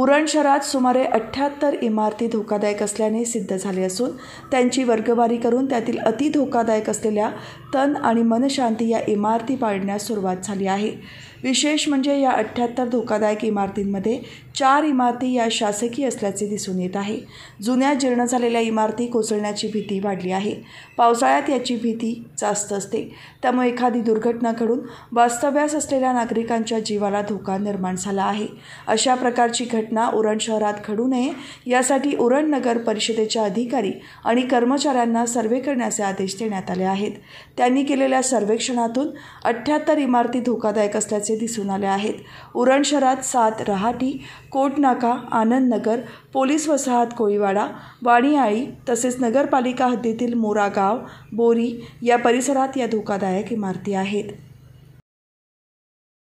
उरण शहरात सुमारे अठ्ठ्याहत्तर इमारती धोकादायक असल्याने सिद्ध झाले असून त्यांची वर्गवारी करून त्यातील अति धोकादायक असलेल्या तन आणि मनशांती या इमारती पाडण्यास सुरुवात झाली आहे विशेष म्हणजे या अठ्ठ्याहत्तर धोकादायक इमारतींमध्ये चार इमारती या शासकीय असल्याचे दिसून येत आहे जुन्या जीर्ण झालेल्या इमारती कोसळण्याची भीती वाढली आहे पावसाळ्यात याची भीती जास्त असते त्यामुळे एखादी दुर्घटना घडून वास्तव्यास असलेल्या नागरिकांच्या जीवाला धोका निर्माण झाला आहे अशा प्रकारची घटना घटना उरण शहरात घडू नये यासाठी उरण नगर परिषदेच्या अधिकारी आणि कर्मचाऱ्यांना सर्वे करण्याचे आदेश देण्यात आले आहेत त्यांनी केलेल्या सर्वेक्षणातून अठ्ठ्याहत्तर इमारती धोकादायक असल्याचे दिसून आले आहेत उरण शहरात सात रहाटी कोटनाका आनंदनगर पोलीस वसाहत कोळीवाडा वाणीआळी तसेच नगरपालिका हद्दीतील मोरा गाव बोरी या परिसरात या धोकादायक इमारती आहेत